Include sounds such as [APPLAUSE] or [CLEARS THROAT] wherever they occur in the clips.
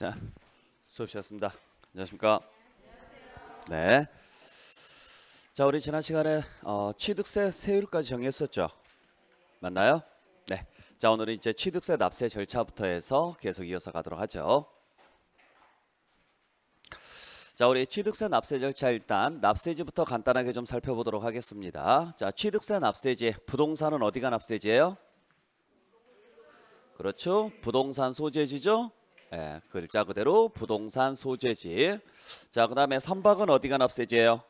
자, 수업 시작합니다 안녕하십니까? 네. 자, 우리 지난 시간에 어, 취득세 세율까지 정했었죠. 맞나요? 네. 자, 오늘은 이제 취득세 납세 절차부터 해서 계속 이어서 가도록 하죠. 자, 우리 취득세 납세 절차 일단 납세지부터 간단하게 좀 살펴보도록 하겠습니다. 자, 취득세 납세지 부동산은 어디가 납세지예요? 그렇죠. 부동산 소재지죠. 예, 글자 그대로 부동산 소재지. 자, 그 다음에 선박은 어디가 납세지예요?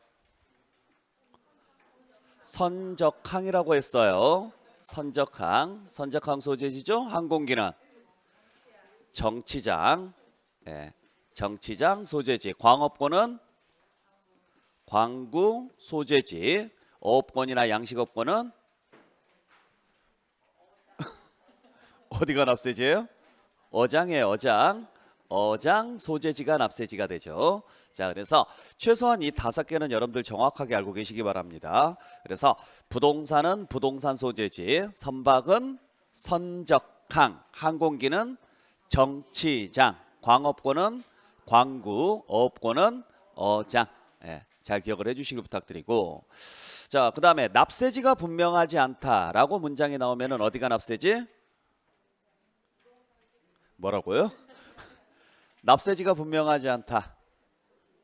선적항이라고 했어요. 선적항, 선적항 소재지죠. 항공기는 정치장, 예, 정치장 소재지. 광업권은 광구 소재지. 어업권이나 양식업권은 [LAUGHS] 어디가 납세지예요? 어장의 어장, 어장, 소재지가 납세지가 되죠. 자, 그래서 최소한 이 다섯 개는 여러분들 정확하게 알고 계시기 바랍니다. 그래서 부동산은 부동산 소재지, 선박은 선적항, 항공기는 정치장, 광업권은 광구, 어업권은 어장. 예, 잘 기억을 해주시길 부탁드리고 자, 그 다음에 납세지가 분명하지 않다라고 문장이 나오면 은 어디가 납세지? 뭐라고요? [LAUGHS] 납세지가 분명하지 않다.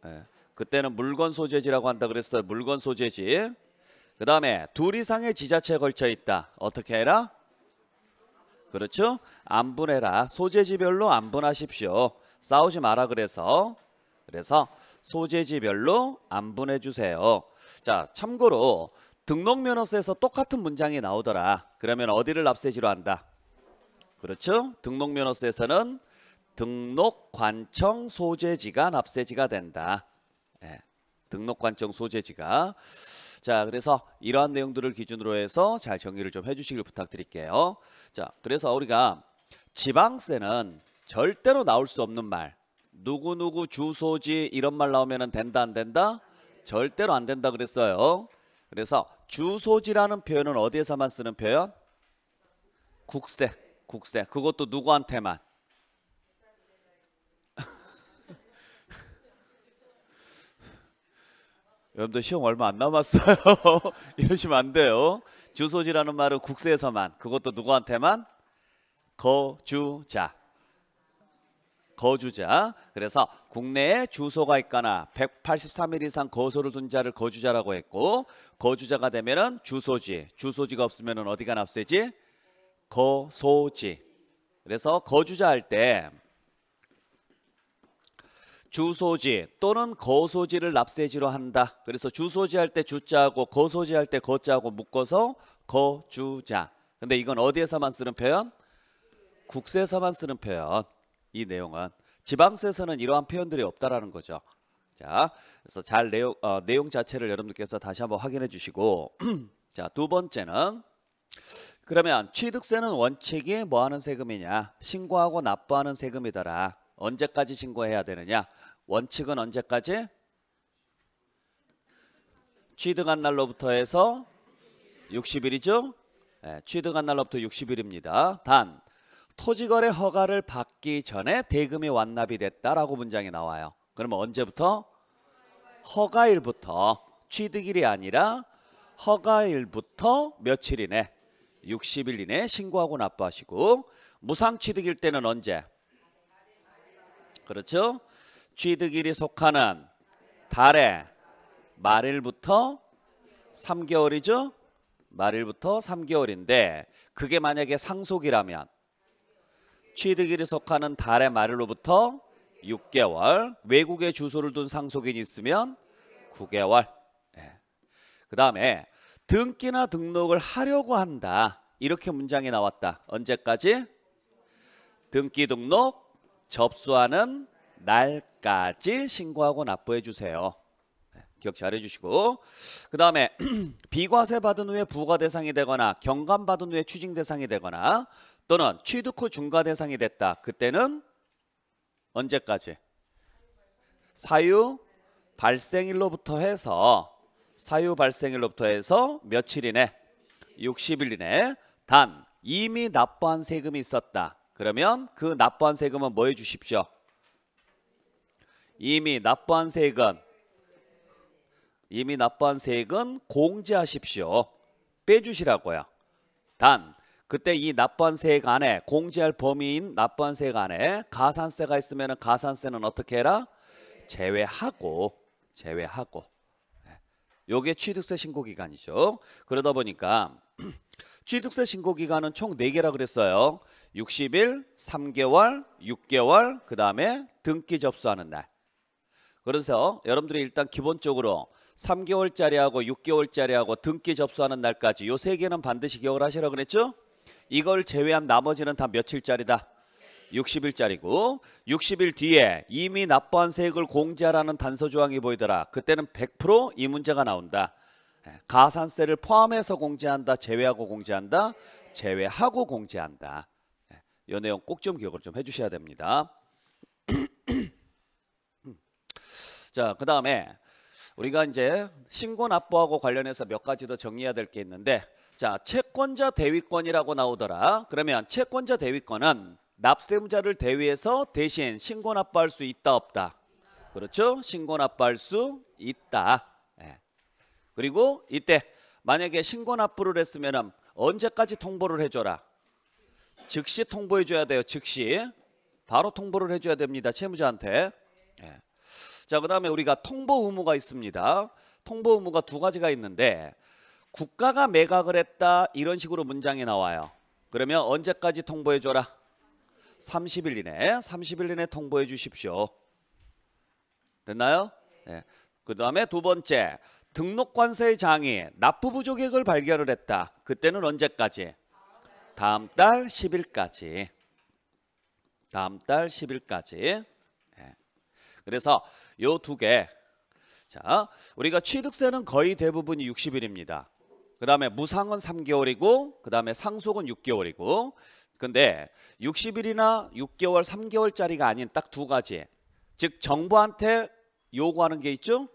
예. 그때는 물건 소재지라고 한다 그랬어요. 물건 소재지. 그 다음에 둘 이상의 지자체에 걸쳐 있다. 어떻게 해라? 그렇죠? 안분해라. 소재지별로 안분하십시오. 싸우지 마라 그래서. 그래서 소재지별로 안분해 주세요. 자, 참고로 등록면허서에서 똑같은 문장이 나오더라. 그러면 어디를 납세지로 한다? 그렇죠? 등록면허세에서는 등록관청 소재지가 납세지가 된다. 예. 등록관청 소재지가. 자, 그래서 이러한 내용들을 기준으로 해서 잘 정리를 좀 해주시길 부탁드릴게요. 자, 그래서 우리가 지방세는 절대로 나올 수 없는 말. 누구누구 주소지 이런 말 나오면 된다 안 된다? 절대로 안 된다 그랬어요. 그래서 주소지라는 표현은 어디에서만 쓰는 표현? 국세. 국세. 그것도 누구한테만? [LAUGHS] 여러분들 시험 얼마 안 남았어요. [LAUGHS] 이러시면 안 돼요. 주소지라는 말은 국세에서만 그것도 누구한테만 거주자. 거주자. 그래서 국내에 주소가 있거나 183일 이상 거소를 둔 자를 거주자라고 했고 거주자가 되면 주소지. 주소지가 없으면 어디가 납세지? 거소지. 그래서 거주자 할 때 주소지 또는 거소지를 납세지로 한다. 그래서 주소지 할 때 주자하고 거소지 할 때 거자하고 묶어서 거주자. 근데 이건 어디에서만 쓰는 표현? 국세에서만 쓰는 표현. 이 내용은 지방세에서는 이러한 표현들이 없다라는 거죠. 자, 그래서 잘 내용 어, 내용 자체를 여러분들께서 다시 한번 확인해 주시고 [CLEARS THROAT] 자, 두 번째는 그러면 취득세는 원칙이 뭐하는 세금이냐? 신고하고 납부하는 세금이더라. 언제까지 신고해야 되느냐? 원칙은 언제까지? 취득한 날로부터 해서 60일이죠. 네, 예, 취득한 날로부터 60일입니다. 단 토지거래 허가를 받기 전에 대금이 완납이 됐다라고 문장이 나와요. 그러면 언제부터? 허가일부터 취득일이 아니라 허가일부터 며칠이네. 60일 이내 신고하고 납부하시고 무상 취득일 때는 언제? 그렇죠? 취득일이 속하는 달의 말일부터 3개월이죠? 말일부터 3개월인데 그게 만약에 상속이라면 취득일이 속하는 달의 말일로부터 6개월 외국에 주소를 둔 상속인이 있으면 9개월 네. 예. 그 다음에 등기나 등록을 하려고 한다 이렇게 문장이 나왔다. 언제까지? 등기 등록 접수하는 날까지 신고하고 납부해 주세요. 네, 기억 잘 해주시고 그 다음에 [CLEARS THROAT] 비과세 받은 후에 부과 대상이 되거나 경감 받은 후에 추징 대상이 되거나 또는 취득 후 중과 대상이 됐다. 그때는 언제까지? 사유 발생일로부터 해서 사유 발생일로부터 해서 며칠 이내 60일 이내 단 이미 납부한 세금이 있었다. 그러면 그 납부한 세금은 뭐 해주십시오? 이미 납부한 세금 이미 납부한 세금 공제하십시오. 빼주시라고요. 단 그때 이 납부한 세액 안에 공제할 범위인 납부한 세액 안에 가산세가 있으면 가산세는 어떻게 해라? 제외하고 제외하고 예. 요게 취득세 신고 기간이죠. 그러다 보니까 [CLEARS THROAT] 그 취득세 신고 기간은 총 4개라 그랬어요. 60일, 3개월, 6개월, 그 다음에 등기 접수하는 날. 그래서 여러분들이 일단 기본적으로 3개월짜리하고 6개월짜리하고 등기 접수하는 날까지 요세 개는 반드시 기억을 하시라고 그랬죠? 이걸 제외한 나머지는 다 며칠짜리다? 60일짜리고 60일 뒤에 이미 납부한 세액을 공제하라는 단서 조항이 보이더라. 그때는 100%이 문제가 나온다. 예, 가산세를 포함해서 공제한다 제외하고 공제한다 제외하고 공제한다 이 예, 내용 꼭 좀 기억을 좀 해주셔야 됩니다 [CLEARS THROAT] 자그 다음에 우리가 이제 신고 납부하고 관련해서 몇 가지 더 정리해야 될 게 있는데 자 채권자 대위권이라고 나오더라 그러면 채권자 대위권은 납세자를 대위해서 대신 신고 납부할 수 있다 없다 그렇죠 신고 납부할 수 있다 그리고 이때 만약에 신고 납부를 했으면 언제까지 통보를 해줘라. 즉시 통보해줘야 돼요. 즉시 바로 통보를 해줘야 됩니다. 채무자한테. 예. 자, 그 다음에 우리가 통보 의무가 있습니다. 통보 의무가 두 가지가 있는데 국가가 매각을 했다 이런 식으로 문장이 나와요. 그러면 언제까지 통보해줘라? 30일 이내, 30일 이내 통보해 주십시오. 됐나요? 네. 예. 그 다음에 두 번째, 등록관세의 장이납부부족액을 발견을 했다. 그때는 언제까지? 다음 달 10일까지. 다음 달 10일까지. 예. 그래서 요 두 개. 자, 우리가 취득세는 거의 대부분이 60일입니다. 그 다음에 무상은 3개월이고 그 다음에 상속은 6개월이고 근데 60일이나 6개월 3개월짜리가 아닌 딱 두 가지 즉 정부한테 요구하는 게 있죠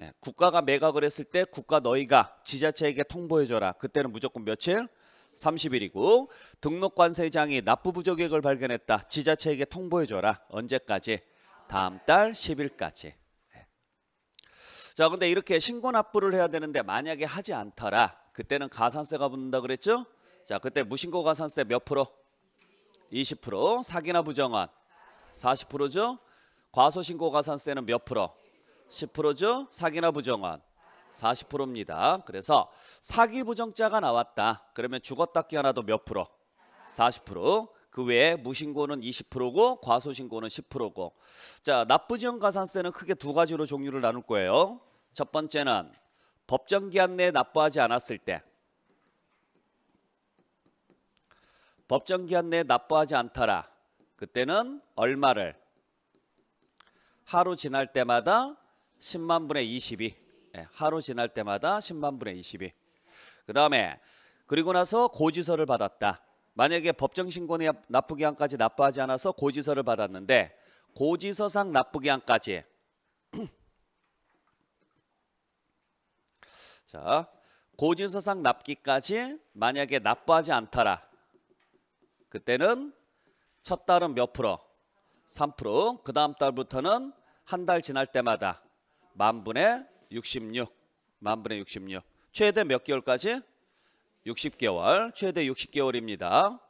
예, 국가가 매각을 했을 때 국가 너희가 지자체에게 통보해줘라. 그때는 무조건 며칠? 30일이고 등록관세장이 납부 부족액을 발견했다. 지자체에게 통보해줘라. 언제까지? 다음 달 10일까지. 예. 자 근데 이렇게 신고 납부를 해야 되는데 만약에 하지 않더라. 그때는 가산세가 붙는다 그랬죠? 자 그때 무신고 가산세 몇 프로? 20% 사기나 부정한 40%죠? 과소신고 가산세는 몇 프로? 10%죠? 사기나 부정한 40%입니다. 그래서 사기 부정자가 나왔다. 그러면 죽었다 기어나도몇 프로? 40%. 그 외에 무신고는 20%고 과소신고는 10%고. 자, 납부지원 가산세는 크게 두 가지로 종류를 나눌 거예요. 첫 번째는 법정 기한 내에 납부하지 않았을 때 법정 기한 내에 납부하지 않더라. 그때는 얼마를 하루 지날 때마다 10만 분의 22. 예, 하루 지날 때마다 10만 분의 22. 그 다음에 그리고 나서 고지서를 받았다. 만약에 법정신고의 납부기한까지 납부하지 않아서 고지서를 받았는데 고지서상 납부기한까지 [CLEARS THROAT] 자 고지서상 납기까지 만약에 납부하지 않더라 그때는 첫 달은 몇 프로? 3%그 다음 달부터는 한 달 지날 때마다 만분의 66. 만분의 66. 최대 몇 개월까지? 60개월. 최대 60개월입니다.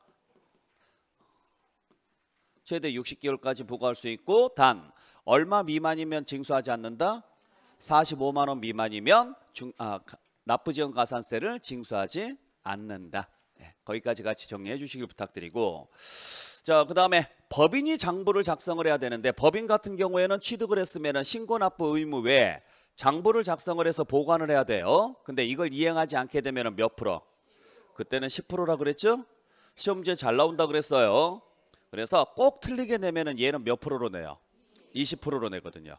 최대 60개월까지 부과할 수 있고 단 얼마 미만이면 징수하지 않는다? 45만 원 미만이면 중, 아, 납부지원 가산세를 징수하지 않는다. 네, 거기까지 같이 정리해 주시길 부탁드리고 자, 그다음에 법인이 장부를 작성을 해야 되는데 법인 같은 경우에는 취득을 했으면 신고납부 의무 외에 장부를 작성을 해서 보관을 해야 돼요. 근데 이걸 이행하지 않게 되면 몇 프로? 그때는 10%라 그랬죠? 시험지에 잘 나온다 그랬어요. 그래서 꼭 틀리게 내면 얘는 몇 프로로 내요? 20%로 내거든요.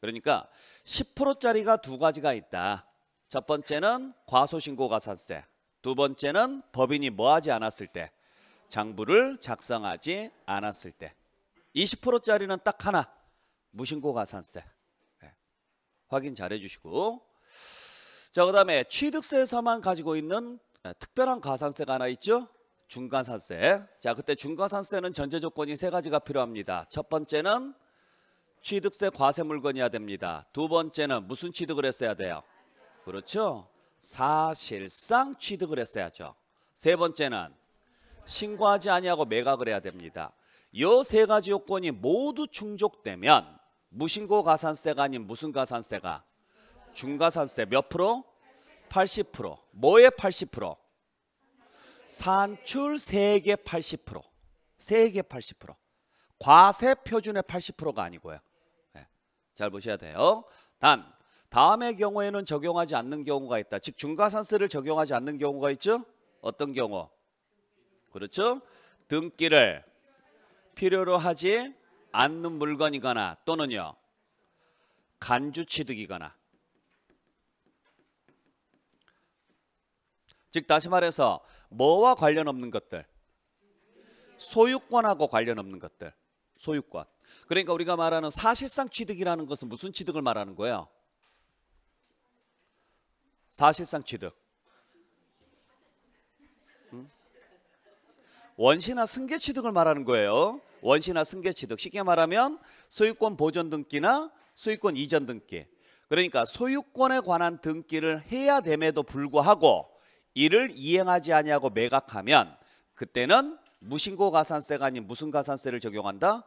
그러니까 10%짜리가 두 가지가 있다. 첫 번째는 과소신고가사세두 번째는 법인이 뭐하지 않았을 때. 장부를 작성하지 않았을 때 20%짜리는 딱 하나 무신고 가산세 네. 확인 잘 해주시고 자그 다음에 취득세에서만 가지고 있는 예, 특별한 가산세가 하나 있죠 중간산세 자 그때 중간산세는 전제 조건이 세 가지가 필요합니다 첫 번째는 취득세 과세 물건이어야 됩니다 두 번째는 무슨 취득을 했어야 돼요 그렇죠 사실상 취득을 했어야죠 세 번째는 신고하지 아니하고 매각을 해야 됩니다. 이 세 가지 요건이 모두 충족되면 무신고 가산세가 아닌 무슨 가산세가? 중가산세 몇 프로? 80% 뭐의 80%? 산출 세계 80% 세계 80% 과세 표준의 80%가 아니고요 네. 잘 보셔야 돼요 단 다음의 경우에는 적용하지 않는 경우가 있다 즉 중과산세를 적용하지 않는 경우가 있죠 어떤 경우 그렇죠? 등기를 필요로 하지 않는 물건이거나 또는요. 간주 취득이거나 즉 다시 말해서 뭐와 관련 없는 것들 소유권하고 관련 없는 것들 소유권 그러니까 우리가 말하는 사실상 취득이라는 것은 무슨 취득을 말하는 거예요? 사실상 취득 원시나 승계 취득을 말하는 거예요. 원시나 승계 취득. 쉽게 말하면 소유권 보전 등기나 소유권 이전 등기. 그러니까 소유권에 관한 등기를 해야 됨에도 불구하고 이를 이행하지 아니하고 매각하면 그때는 무신고 가산세가 아닌 무슨 가산세를 적용한다?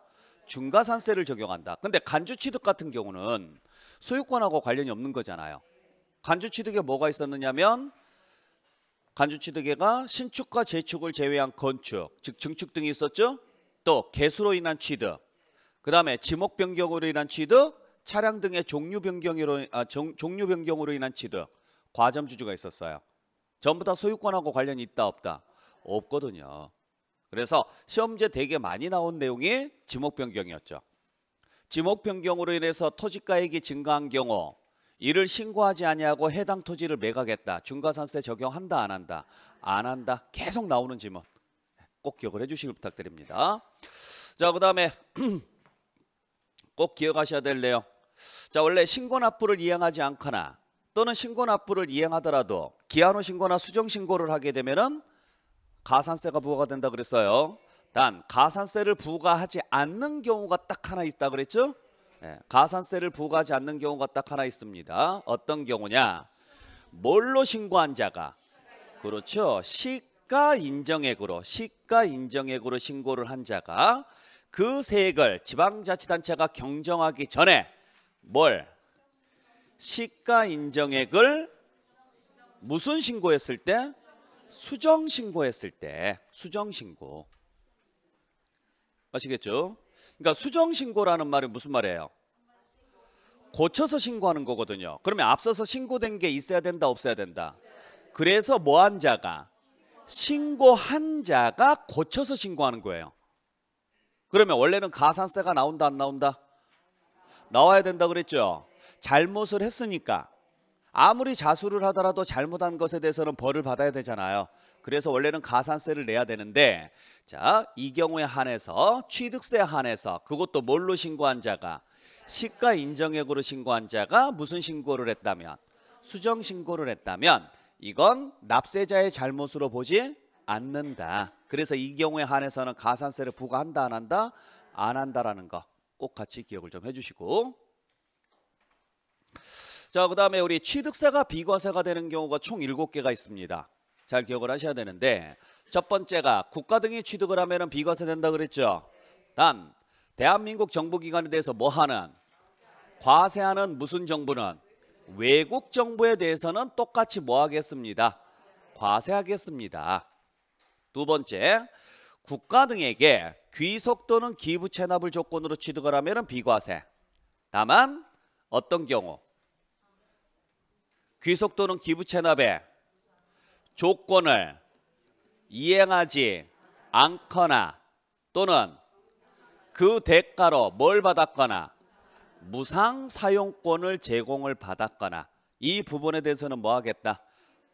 중가산세를 적용한다. 근데 간주취득 같은 경우는 소유권하고 관련이 없는 거잖아요. 간주취득에 뭐가 있었느냐면 간주취득액가 신축과 재축을 제외한 건축, 즉 증축 등이 있었죠. 또 개수로 인한 취득, 그 다음에 지목 변경으로 인한 취득, 차량 등의 종류 변경으로 아, 종, 종류 변경으로 인한 취득, 과점 주주가 있었어요. 전부 다 소유권하고 관련이 있다 없다 없거든요. 그래서 시험제 되게 많이 나온 내용이 지목 변경이었죠. 지목 변경으로 인해서 토지가액이 증가한 경우 이를 신고하지 아니하고 해당 토지를 매각했다. 중과산세 적용한다 안 한다? 안 한다. 계속 나오는 지문. 꼭 기억을 해 주시길 부탁드립니다. 자, 그다음에 [CLEARS THROAT] 꼭 기억하셔야 될 내용. 자, 원래 신고납부를 이행하지 않거나 또는 신고납부를 이행하더라도 기한 후 신고나 수정 신고를 하게 되면은 가산세가 부과가 된다 그랬어요. 단 가산세를 부과하지 않는 경우가 딱 하나 있다 그랬죠? 예, 가산세를 부과하지 않는 경우가 딱 하나 있습니다. 어떤 경우냐? 뭘로 신고한 자가? 그렇죠. 시가 인정액으로 시가 인정액으로 신고를 한 자가 그 세액을 지방자치단체가 경정하기 전에 뭘 시가 인정액을 무슨 신고했을 때 수정 신고했을 때 수정 신고 아시겠죠? 그러니까 수정 신고라는 말이 무슨 말이에요? 고쳐서 신고하는 거거든요. 그러면 앞서서 신고된 게 있어야 된다, 없어야 된다. 그래서 뭐한 자가 신고한 자가 고쳐서 신고하는 거예요. 그러면 원래는 가산세가 나온다 안 나온다? 나와야 된다 그랬죠. 잘못을 했으니까 아무리 자수를 하더라도 잘못한 것에 대해서는 벌을 받아야 되잖아요. 그래서 원래는 가산세를 내야 되는데 자, 이 경우에 한해서 취득세 한해서 그것도 뭘로 신고한 자가 시가 인정액으로 신고한 자가 무슨 신고를 했다면 수정 신고를 했다면 이건 납세자의 잘못으로 보지 않는다. 그래서 이 경우에 한해서는 가산세를 부과한다 안 한다 안 한다라는 거 꼭 같이 기억을 좀 해주시고 자, 그 다음에 우리 취득세가 비과세가 되는 경우가 총 7개가 있습니다. 잘 기억을 하셔야 되는데 첫 번째가 국가 등이 취득을 하면 비과세 된다 그랬죠. 단 대한민국 정부기관에 대해서 뭐 하는 과세하는 무슨 정부는 외국 정부에 대해서는 똑같이 뭐 하겠습니다. 과세하겠습니다. 두 번째 국가 등에게 귀속 또는 기부 체납을 조건으로 취득을 하면 비과세. 다만 어떤 경우 귀속 또는 기부 체납에 조건을 이행하지 않거나 또는 그 대가로 뭘 받았거나 무상 사용권을 제공을 받았거나 이 부분에 대해서는 뭐 하겠다?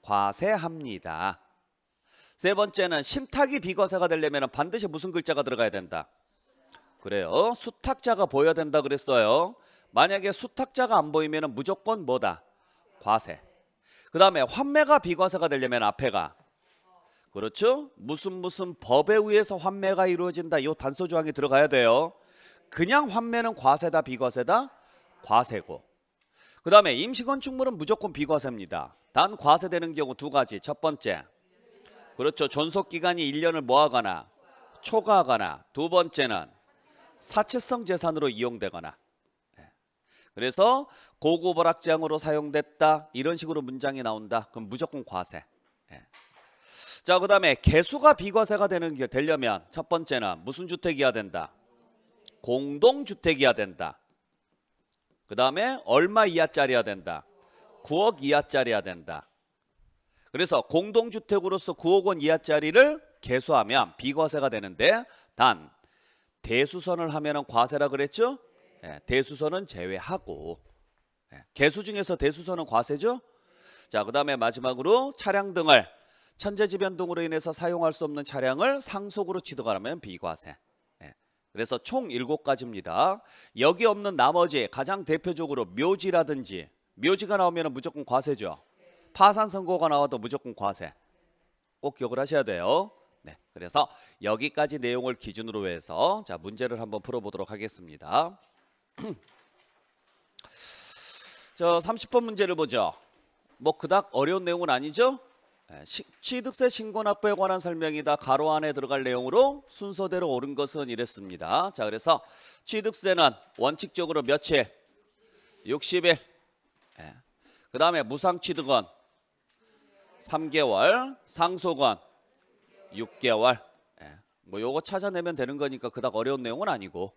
과세합니다. 세 번째는 신탁이 비과세가 되려면 반드시 무슨 글자가 들어가야 된다? 그래요. 수탁자가 보여야 된다 그랬어요. 만약에 수탁자가 안 보이면 무조건 뭐다? 과세. 그 다음에 환매가 비관사가 되려면 앞에가 그렇죠? 무슨 무슨 법에 의해서 환매가 이루어진다. 이 단서 조항에 들어가야 돼요. 그냥 환매는 과세다 비과세다 과세고 그 다음에 임시건축물은 무조건 비과세입니다. 단 과세되는 경우 두 가지. 첫 번째 그렇죠. 존속기간이 1년을 뭐하거나 초과하거나 두 번째는 사치성 재산으로 이용되거나 예. 그래서 고고버락장으로 사용됐다 이런 식으로 문장이 나온다 그럼 무조건 과세 예. 자 그다음에 개수가 비과세가 되는 게 되려면 첫 번째는 무슨 주택이어야 된다 공동주택이어야 된다 그다음에 얼마 이하짜리야 된다 9억 이하짜리야 된다 그래서 공동주택으로서 9억 원 이하짜리를 개수하면 비과세가 되는데 단 대수선을 하면 과세라 그랬죠 예, 대수선은 제외하고 예. 개수 중에서 대수선은 과세죠. 자, 그 다음에 마지막으로 차량 등을 천재지변 등으로 인해서 사용할 수 없는 차량을 상속으로 취득하면 비과세. 예. 그래서 총 7가지입니다. 여기 없는 나머지 가장 대표적으로 묘지라든지 묘지가 나오면 무조건 과세죠. 파산 선고가 나와도 무조건 과세. 꼭 기억을 하셔야 돼요. 네, 그래서 여기까지 내용을 기준으로 해서 자 문제를 한번 풀어보도록 하겠습니다. [CLEARS THROAT] 저 30번 문제를 보죠. 뭐 그닥 어려운 내용은 아니죠? 네, 시, 취득세 신고납부에 관한 설명이다. 가로 안에 들어갈 내용으로 순서대로 옳은 것은 이랬습니다. 자, 그래서 취득세는 원칙적으로 며칠? 60일. 예. 그 다음에 무상취득은 3개월, 상속은 6개월. 예. 뭐 요거 찾아내면 되는 거니까 그닥 어려운 내용은 아니고.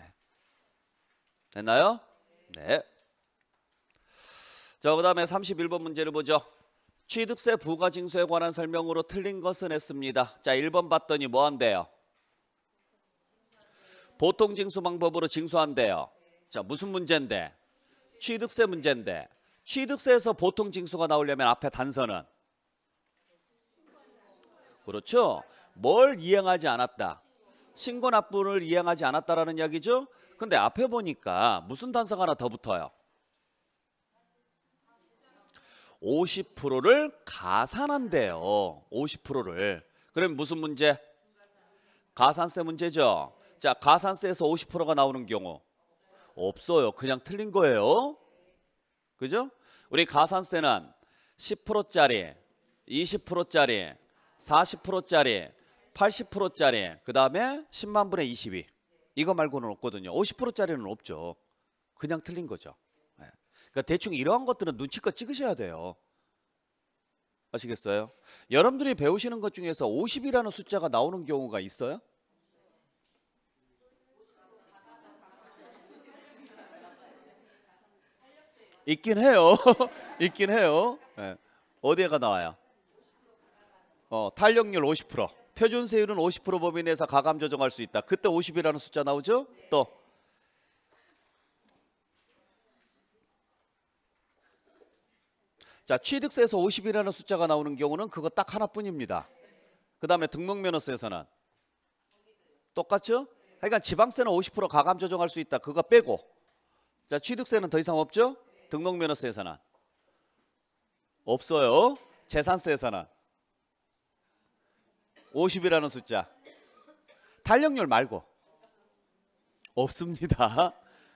예. 됐나요? 네. 자, 그다음에 31번 문제를 보죠. 취득세 부가징수에 관한 설명으로 틀린 것은 했습니다. 자, 1번 봤더니 뭐 한대요? 보통 징수 방법으로 징수한대요. 자, 무슨 문제인데? 취득세 문제인데. 취득세에서 보통 징수가 나오려면 앞에 단서는 그렇죠? 뭘 이행하지 않았다. 신고 납부를 이행하지 않았다라는 이야기죠. 근데 앞에 보니까 무슨 단서가 하나 더 붙어요. 50%를 가산한대요. 50%를. 그럼 무슨 문제? 가산세 문제죠. 자, 가산세에서 50%가 나오는 경우 없어요. 그냥 틀린 거예요. 그죠? 우리 가산세는 10%짜리, 20%짜리, 40%짜리, 80%짜리, 그 다음에 10만 분의 22. 이거 말고는 없거든요. 50%짜리는 없죠. 그냥 틀린 거죠. 그러니까 대충 이러한 것들은 눈치껏 찍으셔야 돼요. 아시겠어요? 여러분들이 배우시는 것 중에서 50이라는 숫자가 나오는 경우가 있어요? 있긴 해요. [LAUGHS] 있긴 해요. 네. 어디에가 나와요? 어, 탄력률 50%. 표준 세율은 50% 범위 내에서 가감 조정할 수 있다. 그때 50이라는 숫자 나오죠? 또 자, 취득세에서 50이라는 숫자가 나오는 경우는 그거 딱 하나뿐입니다. 그 다음에 등록면허세에서는 똑같죠? 그러니 지방세는 50% 가감 조정할 수 있다. 그거 빼고 자 취득세는 더 이상 없죠? 등록면허세에서는 없어요. 재산세에서는 50이라는 숫자 탄력률 말고 없습니다.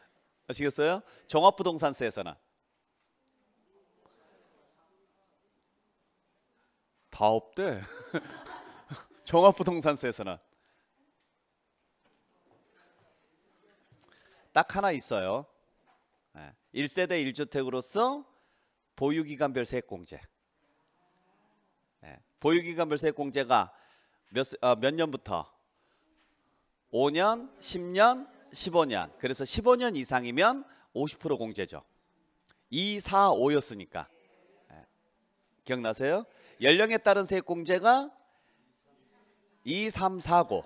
[LAUGHS] 아시겠어요? 종합부동산세에서는 다 없대. [LAUGHS] 종합부동산세서는딱 하나 있어요. 1세대 예, 1주택으로서 보유기간별 세액공제. 예, 보유기간별 세액공제가 몇, 어, 몇 년부터? 5년, 10년, 15년. 그래서 15년 이상이면 50% 공제죠. 2, 4, 5였으니까. 예, 기억나세요? 연령에 따른 세액공제가 2, 3, 4고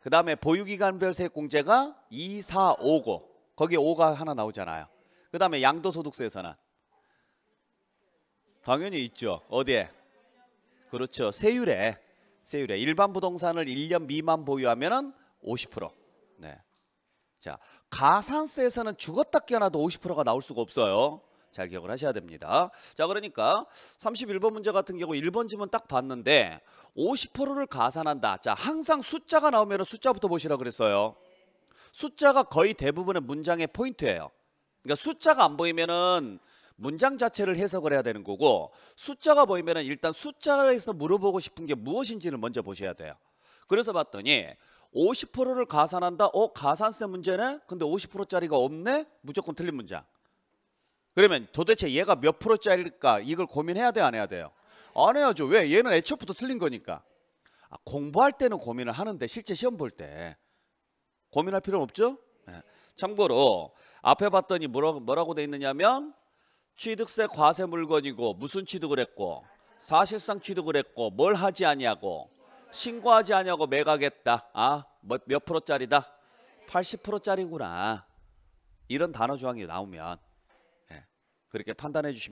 그 다음에 보유기간별 세액공제가 2, 4, 5고 거기에 5가 하나 나오잖아요. 그 다음에 양도소득세에서는 당연히 있죠. 어디에? 그렇죠. 세율에 세율에 일반 부동산을 1년 미만 보유하면 은50% 네. 자 가산세에서는 죽었다 깨어나도 50%가 나올 수가 없어요. 잘 기억을 하셔야 됩니다. 자 그러니까 31번 문제 같은 경우 1번 지문 딱 봤는데 50%를 가산한다. 자 항상 숫자가 나오면 숫자부터 보시라 고 그랬어요. 숫자가 거의 대부분의 문장의 포인트예요. 그러니까 숫자가 안 보이면은 문장 자체를 해석을 해야 되는 거고 숫자가 보이면은 일단 숫자에서 물어보고 싶은 게 무엇인지를 먼저 보셔야 돼요. 그래서 봤더니 50%를 가산한다. 어, 가산세 문제네? 근데 50%짜리가 없네? 무조건 틀린 문장. 그러면 도대체 얘가 몇 프로짜리일까 이걸 고민해야 돼 안 해야 돼요? 안 해야죠. 왜? 얘는 애초부터 틀린 거니까. 아, 공부할 때는 고민을 하는데 실제 시험 볼 때 고민할 필요 는 없죠? 네. 참고로 앞에 봤더니 뭐라, 뭐라고 돼 있느냐면 취득세 과세 물건이고 무슨 취득을 했고 사실상 취득을 했고 뭘 하지 아니하고 신고하지 아니하고 매각했다. 아, 몇, 뭐, 몇 프로짜리다? 80%짜리구나. 이런 단어 조항이 나오면 그렇게 판단해 주시면